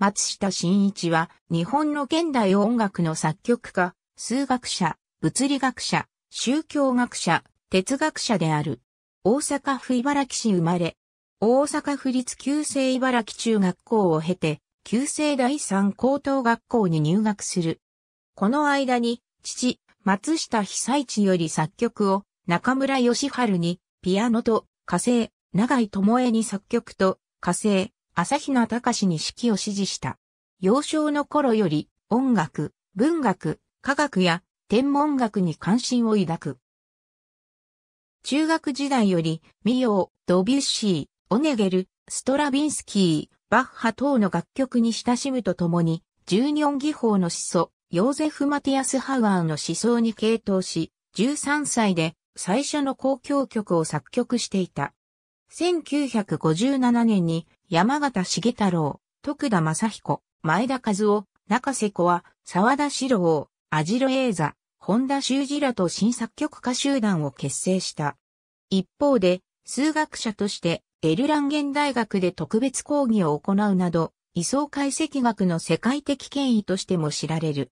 松下真一は、日本の現代音楽の作曲家、数学者、物理学者、宗教学者、哲学者である。大阪府茨城市生まれ。大阪府立旧制茨城中学校を経て、旧制第三高等学校に入学する。この間に、父、松下久一より作曲を、中村義春に、ピアノと、火星、長井智恵に作曲と、火星、朝比奈隆に指揮を指示した。幼少の頃より音楽、文学、科学や天文学に関心を抱く。中学時代より、ミヨー、ドビュッシー、オネゲル、ストラビンスキー、バッハ等の楽曲に親しむとともに、1 2音技法の思想、ヨーゼフ・マティアス・ハワーの思想に傾倒し、13歳で最初の交響曲を作曲していた。1957年に山形重太郎、徳田正彦、前田和夫、中瀬子は、沢田志郎、アジロエーザ、本田修二らと新作曲家集団を結成した。一方で、数学者として、エルランゲン大学で特別講義を行うなど、位相解析学の世界的権威としても知られる。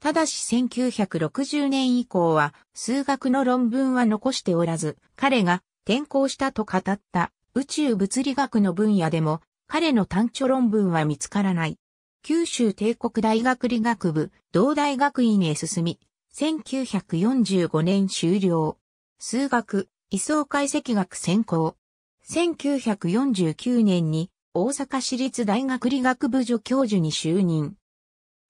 ただし1960年以降は、数学の論文は残しておらず、彼が転校したと語った宇宙物理学の分野でも彼の単著論文は見つからない。九州帝国大学理学部同大学院へ進み、1945年終了。数学、位相解析学専攻。1949年に大阪市立大学理学部助教授に就任。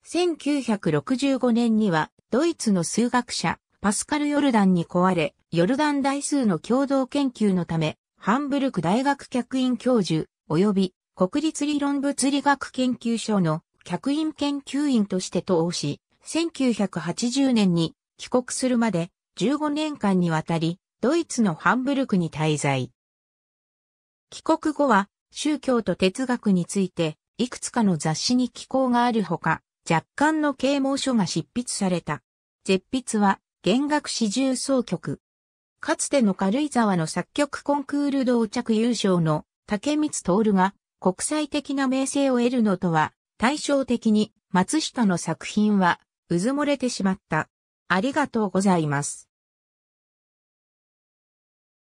1965年にはドイツの数学者パスカル・ヨルダンに壊れ、ヨルダン大数の共同研究のため、ハンブルク大学客員教授、及び国立理論物理学研究所の客員研究員として投し、1980年に帰国するまで15年間にわたり、ドイツのハンブルクに滞在。帰国後は宗教と哲学についていくつかの雑誌に寄稿があるほか、若干の啓蒙書が執筆された。絶筆は弦楽四重奏曲。かつての軽井沢の作曲コンクール同着優勝の竹光徹が国際的な名声を得るのとは対照的に松下の作品はうずもれてしまった。ありがとうございます。